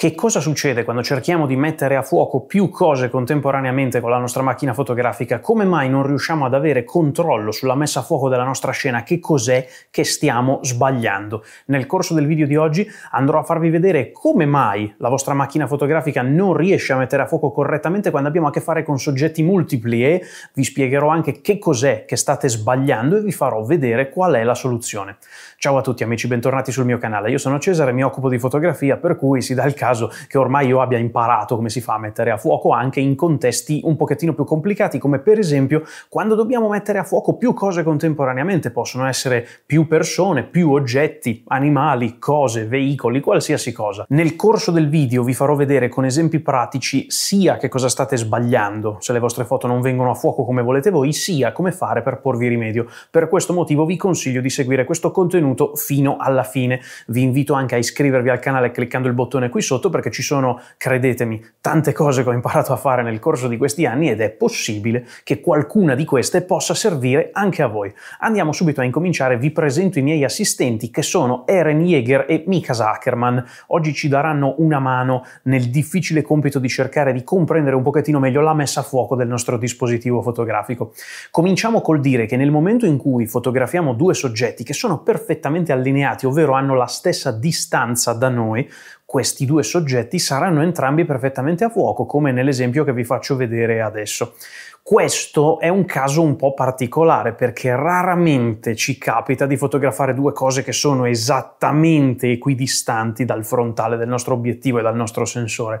Che cosa succede quando cerchiamo di mettere a fuoco più cose contemporaneamente con la nostra macchina fotografica? Come mai non riusciamo ad avere controllo sulla messa a fuoco della nostra scena? Che cos'è che stiamo sbagliando? Nel corso del video di oggi andrò a farvi vedere come mai la vostra macchina fotografica non riesce a mettere a fuoco correttamente quando abbiamo a che fare con soggetti multipli e vi spiegherò anche che cos'è che state sbagliando e vi farò vedere qual è la soluzione. Ciao a tutti amici, bentornati sul mio canale. Io sono Cesare, mi occupo di fotografia, per cui si dà il caso caso che ormai io abbia imparato come si fa a mettere a fuoco anche in contesti un pochettino più complicati, come per esempio quando dobbiamo mettere a fuoco più cose contemporaneamente, possono essere più persone, più oggetti, animali, cose, veicoli, qualsiasi cosa. Nel corso del video vi farò vedere con esempi pratici sia che cosa state sbagliando, se le vostre foto non vengono a fuoco come volete voi, sia come fare per porvi rimedio. Per questo motivo vi consiglio di seguire questo contenuto fino alla fine. Vi invito anche a iscrivervi al canale cliccando il bottone qui sotto sotto perché ci sono, credetemi, tante cose che ho imparato a fare nel corso di questi anni ed è possibile che qualcuna di queste possa servire anche a voi. Andiamo subito a incominciare, vi presento i miei assistenti che sono Eren Jäger e Mika Zuckerman. Oggi ci daranno una mano nel difficile compito di cercare di comprendere un pochettino meglio la messa a fuoco del nostro dispositivo fotografico. Cominciamo col dire che nel momento in cui fotografiamo due soggetti che sono perfettamente allineati, ovvero hanno la stessa distanza da noi, questi due soggetti saranno entrambi perfettamente a fuoco, come nell'esempio che vi faccio vedere adesso. Questo è un caso un po' particolare perché raramente ci capita di fotografare due cose che sono esattamente equidistanti dal frontale del nostro obiettivo e dal nostro sensore.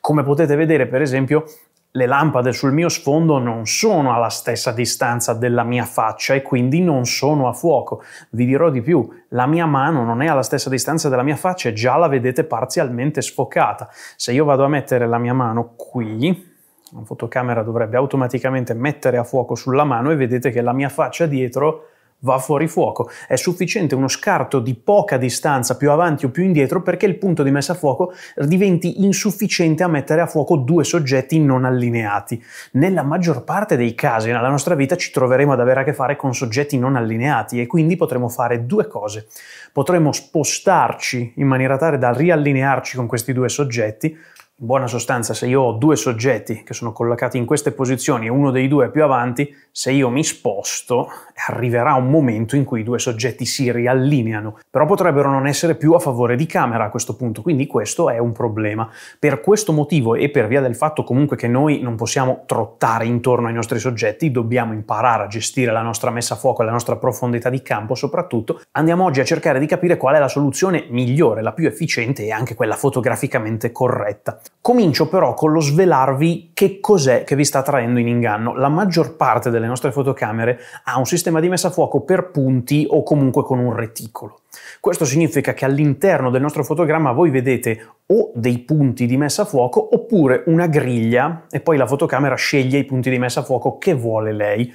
Come potete vedere, per esempio, le lampade sul mio sfondo non sono alla stessa distanza della mia faccia e quindi non sono a fuoco. Vi dirò di più, la mia mano non è alla stessa distanza della mia faccia e già la vedete parzialmente sfocata. Se io vado a mettere la mia mano qui, la fotocamera dovrebbe automaticamente mettere a fuoco sulla mano e vedete che la mia faccia dietro va fuori fuoco. È sufficiente uno scarto di poca distanza più avanti o più indietro perché il punto di messa a fuoco diventi insufficiente a mettere a fuoco due soggetti non allineati. Nella maggior parte dei casi nella nostra vita ci troveremo ad avere a che fare con soggetti non allineati e quindi potremo fare due cose. Potremo spostarci in maniera tale da riallinearci con questi due soggetti, in buona sostanza, se io ho due soggetti che sono collocati in queste posizioni e uno dei due è più avanti, se io mi sposto arriverà un momento in cui i due soggetti si riallineano, però potrebbero non essere più a favore di camera a questo punto, quindi questo è un problema. Per questo motivo e per via del fatto comunque che noi non possiamo trottare intorno ai nostri soggetti, dobbiamo imparare a gestire la nostra messa a fuoco e la nostra profondità di campo soprattutto, andiamo oggi a cercare di capire qual è la soluzione migliore, la più efficiente e anche quella fotograficamente corretta. Comincio però con lo svelarvi che cos'è che vi sta traendo in inganno. La maggior parte delle nostre fotocamere ha un sistema di messa a fuoco per punti o comunque con un reticolo. Questo significa che all'interno del nostro fotogramma voi vedete o dei punti di messa a fuoco oppure una griglia e poi la fotocamera sceglie i punti di messa a fuoco che vuole lei.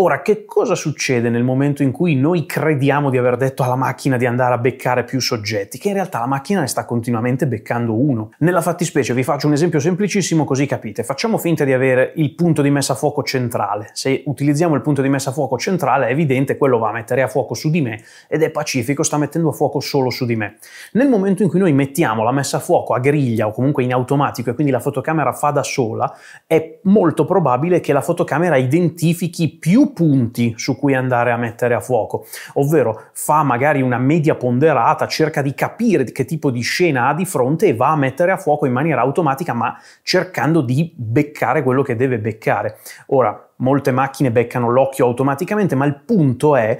Ora, che cosa succede nel momento in cui noi crediamo di aver detto alla macchina di andare a beccare più soggetti, che in realtà la macchina ne sta continuamente beccando uno? Nella fattispecie vi faccio un esempio semplicissimo così capite. Facciamo finta di avere il punto di messa a fuoco centrale. Se utilizziamo il punto di messa a fuoco centrale è evidente quello va a mettere a fuoco su di me ed è pacifico, sta mettendo a fuoco solo su di me. Nel momento in cui noi mettiamo la messa a fuoco fuoco a griglia o comunque in automatico e quindi la fotocamera fa da sola, è molto probabile che la fotocamera identifichi più punti su cui andare a mettere a fuoco, ovvero fa magari una media ponderata, cerca di capire che tipo di scena ha di fronte e va a mettere a fuoco in maniera automatica, ma cercando di beccare quello che deve beccare. Ora, molte macchine beccano l'occhio automaticamente, ma il punto è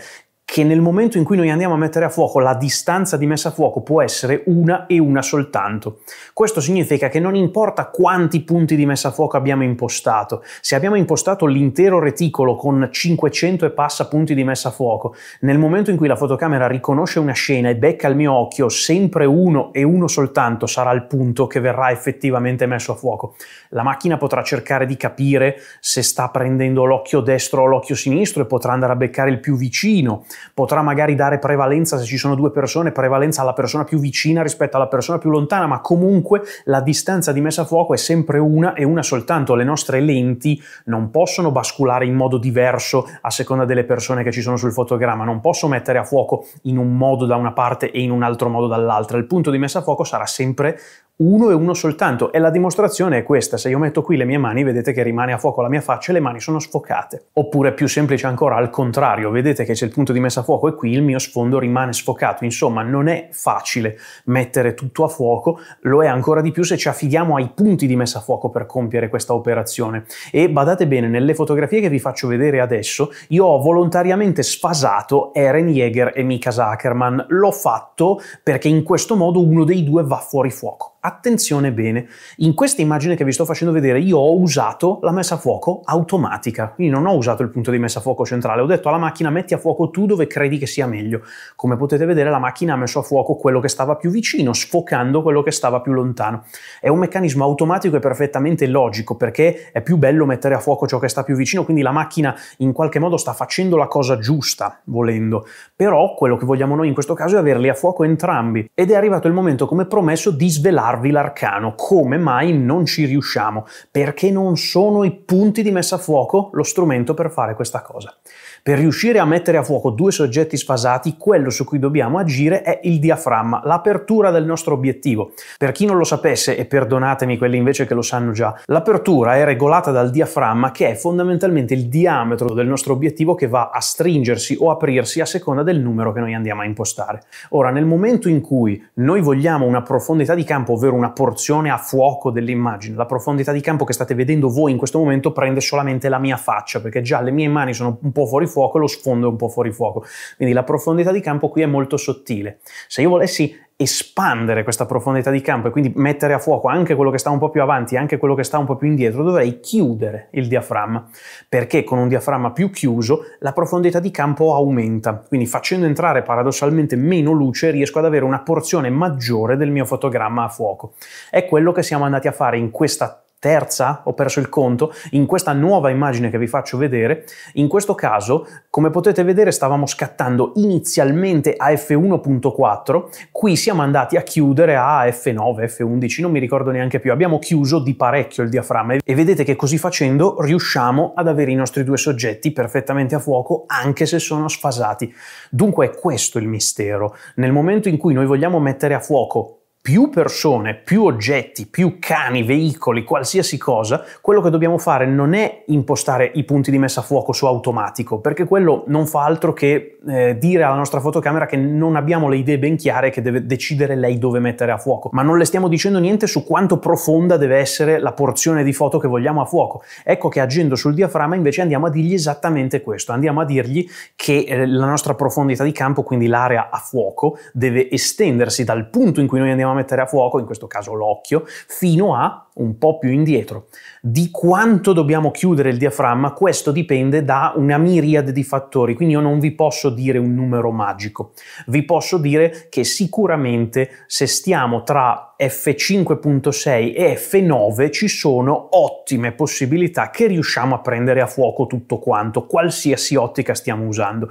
che nel momento in cui noi andiamo a mettere a fuoco la distanza di messa a fuoco può essere una e una soltanto. Questo significa che non importa quanti punti di messa a fuoco abbiamo impostato, se abbiamo impostato l'intero reticolo con 500 e passa punti di messa a fuoco, nel momento in cui la fotocamera riconosce una scena e becca il mio occhio sempre uno e uno soltanto sarà il punto che verrà effettivamente messo a fuoco. La macchina potrà cercare di capire se sta prendendo l'occhio destro o l'occhio sinistro e potrà andare a beccare il più vicino potrà magari dare prevalenza se ci sono due persone, prevalenza alla persona più vicina rispetto alla persona più lontana, ma comunque la distanza di messa a fuoco è sempre una e una soltanto. Le nostre lenti non possono basculare in modo diverso a seconda delle persone che ci sono sul fotogramma, non posso mettere a fuoco in un modo da una parte e in un altro modo dall'altra. Il punto di messa a fuoco sarà sempre uno e uno soltanto e la dimostrazione è questa, se io metto qui le mie mani vedete che rimane a fuoco la mia faccia e le mani sono sfocate. Oppure più semplice ancora al contrario, vedete che c'è il punto di messa messa a fuoco e qui, il mio sfondo rimane sfocato. Insomma, non è facile mettere tutto a fuoco, lo è ancora di più se ci affidiamo ai punti di messa a fuoco per compiere questa operazione. E badate bene, nelle fotografie che vi faccio vedere adesso, io ho volontariamente sfasato Eren Jäger e Mika Zuckerman. L'ho fatto perché in questo modo uno dei due va fuori fuoco. Attenzione bene, in questa immagine che vi sto facendo vedere io ho usato la messa a fuoco automatica, quindi non ho usato il punto di messa a fuoco centrale, ho detto alla macchina metti a fuoco tu dove credi che sia meglio. Come potete vedere la macchina ha messo a fuoco quello che stava più vicino, sfocando quello che stava più lontano. È un meccanismo automatico e perfettamente logico perché è più bello mettere a fuoco ciò che sta più vicino, quindi la macchina in qualche modo sta facendo la cosa giusta, volendo. Però quello che vogliamo noi in questo caso è averli a fuoco entrambi ed è arrivato il momento come promesso di svelare spiegarvi l'arcano, come mai non ci riusciamo, perché non sono i punti di messa a fuoco lo strumento per fare questa cosa. Per riuscire a mettere a fuoco due soggetti sfasati, quello su cui dobbiamo agire è il diaframma, l'apertura del nostro obiettivo. Per chi non lo sapesse, e perdonatemi quelli invece che lo sanno già, l'apertura è regolata dal diaframma che è fondamentalmente il diametro del nostro obiettivo che va a stringersi o aprirsi a seconda del numero che noi andiamo a impostare. Ora, nel momento in cui noi vogliamo una profondità di campo ovvero una porzione a fuoco dell'immagine. La profondità di campo che state vedendo voi in questo momento prende solamente la mia faccia, perché già le mie mani sono un po' fuori fuoco e lo sfondo è un po' fuori fuoco. Quindi la profondità di campo qui è molto sottile. Se io volessi espandere questa profondità di campo e quindi mettere a fuoco anche quello che sta un po' più avanti, anche quello che sta un po' più indietro, dovrei chiudere il diaframma, perché con un diaframma più chiuso la profondità di campo aumenta, quindi facendo entrare paradossalmente meno luce riesco ad avere una porzione maggiore del mio fotogramma a fuoco. È quello che siamo andati a fare in questa terza, ho perso il conto, in questa nuova immagine che vi faccio vedere, in questo caso, come potete vedere, stavamo scattando inizialmente a F1.4, qui siamo andati a chiudere a F9, F11, non mi ricordo neanche più, abbiamo chiuso di parecchio il diaframma e vedete che così facendo riusciamo ad avere i nostri due soggetti perfettamente a fuoco anche se sono sfasati. Dunque è questo il mistero. Nel momento in cui noi vogliamo mettere a fuoco più persone, più oggetti, più cani, veicoli, qualsiasi cosa, quello che dobbiamo fare non è impostare i punti di messa a fuoco su automatico, perché quello non fa altro che eh, dire alla nostra fotocamera che non abbiamo le idee ben chiare che deve decidere lei dove mettere a fuoco, ma non le stiamo dicendo niente su quanto profonda deve essere la porzione di foto che vogliamo a fuoco. Ecco che agendo sul diaframma invece andiamo a dirgli esattamente questo, andiamo a dirgli che eh, la nostra profondità di campo, quindi l'area a fuoco, deve estendersi dal punto in cui noi andiamo a mettere a fuoco, in questo caso l'occhio, fino a un po' più indietro. Di quanto dobbiamo chiudere il diaframma, questo dipende da una miriade di fattori, quindi io non vi posso dire un numero magico. Vi posso dire che sicuramente se stiamo tra F5.6 e F9 ci sono ottime possibilità che riusciamo a prendere a fuoco tutto quanto, qualsiasi ottica stiamo usando.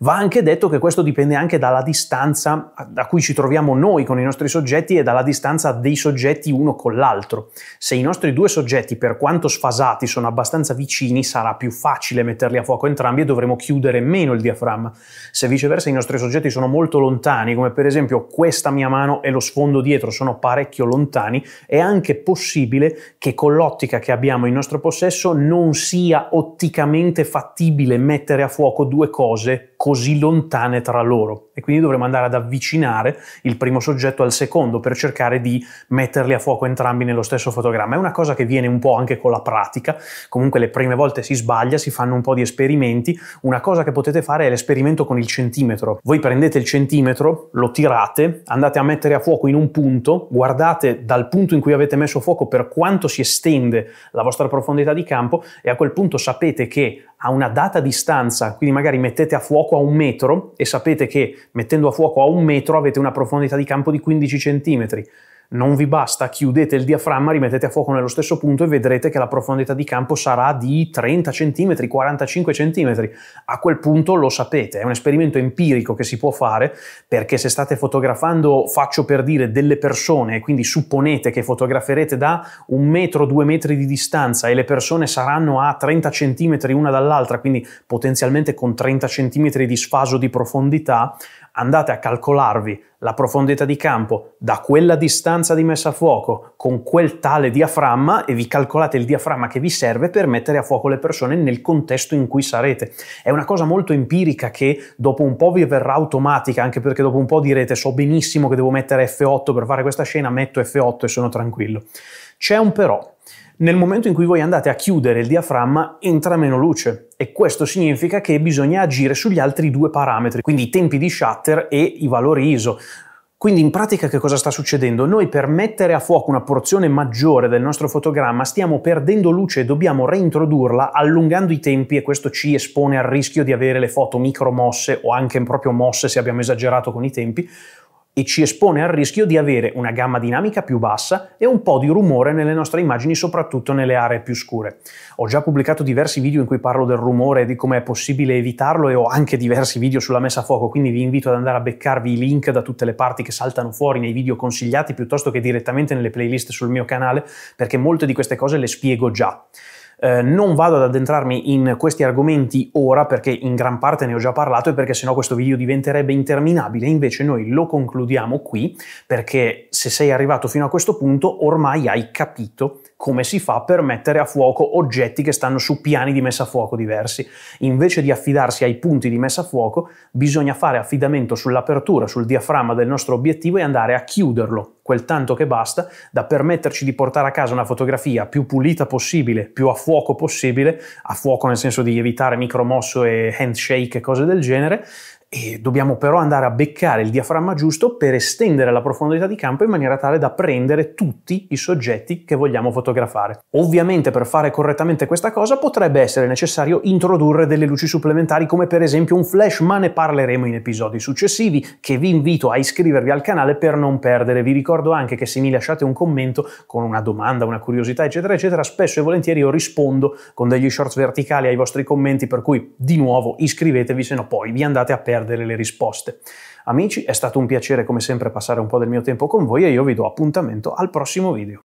Va anche detto che questo dipende anche dalla distanza da cui ci troviamo noi con i nostri soggetti e dalla distanza dei soggetti uno con l'altro. Se i nostri due soggetti, per quanto sfasati, sono abbastanza vicini, sarà più facile metterli a fuoco entrambi e dovremo chiudere meno il diaframma. Se viceversa i nostri soggetti sono molto lontani, come per esempio questa mia mano e lo sfondo dietro sono parecchio lontani, è anche possibile che con l'ottica che abbiamo in nostro possesso non sia otticamente fattibile mettere a fuoco due cose così lontane tra loro e quindi dovremmo andare ad avvicinare il primo soggetto al secondo per cercare di metterli a fuoco entrambi nello stesso fotogramma. È una cosa che viene un po' anche con la pratica, comunque le prime volte si sbaglia, si fanno un po' di esperimenti, una cosa che potete fare è l'esperimento con il centimetro. Voi prendete il centimetro, lo tirate, andate a mettere a fuoco in un punto, guardate dal punto in cui avete messo fuoco per quanto si estende la vostra profondità di campo e a quel punto sapete che a una data distanza, quindi magari mettete a fuoco a un metro e sapete che mettendo a fuoco a un metro avete una profondità di campo di 15 centimetri non vi basta, chiudete il diaframma, rimettete a fuoco nello stesso punto e vedrete che la profondità di campo sarà di 30 cm, 45 cm. A quel punto lo sapete, è un esperimento empirico che si può fare perché se state fotografando, faccio per dire, delle persone e quindi supponete che fotograferete da un metro, due metri di distanza e le persone saranno a 30 cm una dall'altra, quindi potenzialmente con 30 cm di sfaso di profondità, andate a calcolarvi la profondità di campo da quella distanza di messa a fuoco con quel tale diaframma e vi calcolate il diaframma che vi serve per mettere a fuoco le persone nel contesto in cui sarete. È una cosa molto empirica che dopo un po' vi verrà automatica, anche perché dopo un po' direte so benissimo che devo mettere F8 per fare questa scena, metto F8 e sono tranquillo. C'è un però. Nel momento in cui voi andate a chiudere il diaframma entra meno luce e questo significa che bisogna agire sugli altri due parametri, quindi i tempi di shutter e i valori ISO. Quindi in pratica che cosa sta succedendo? Noi per mettere a fuoco una porzione maggiore del nostro fotogramma stiamo perdendo luce e dobbiamo reintrodurla allungando i tempi e questo ci espone al rischio di avere le foto micromosse o anche proprio mosse se abbiamo esagerato con i tempi e ci espone al rischio di avere una gamma dinamica più bassa e un po' di rumore nelle nostre immagini, soprattutto nelle aree più scure. Ho già pubblicato diversi video in cui parlo del rumore e di come è possibile evitarlo e ho anche diversi video sulla messa a fuoco, quindi vi invito ad andare a beccarvi i link da tutte le parti che saltano fuori nei video consigliati piuttosto che direttamente nelle playlist sul mio canale, perché molte di queste cose le spiego già. Eh, non vado ad addentrarmi in questi argomenti ora perché in gran parte ne ho già parlato e perché sennò questo video diventerebbe interminabile, invece noi lo concludiamo qui perché se sei arrivato fino a questo punto ormai hai capito come si fa per mettere a fuoco oggetti che stanno su piani di messa a fuoco diversi. Invece di affidarsi ai punti di messa a fuoco, bisogna fare affidamento sull'apertura, sul diaframma del nostro obiettivo e andare a chiuderlo, quel tanto che basta, da permetterci di portare a casa una fotografia più pulita possibile, più a fuoco possibile, a fuoco nel senso di evitare micromosso e handshake e cose del genere, e dobbiamo però andare a beccare il diaframma giusto per estendere la profondità di campo in maniera tale da prendere tutti i soggetti che vogliamo fotografare. Ovviamente per fare correttamente questa cosa potrebbe essere necessario introdurre delle luci supplementari come per esempio un flash, ma ne parleremo in episodi successivi che vi invito a iscrivervi al canale per non perdere. Vi ricordo anche che se mi lasciate un commento con una domanda, una curiosità eccetera eccetera, spesso e volentieri io rispondo con degli shorts verticali ai vostri commenti per cui di nuovo iscrivetevi se no poi vi andate a perdere perdere le risposte. Amici, è stato un piacere come sempre passare un po' del mio tempo con voi e io vi do appuntamento al prossimo video.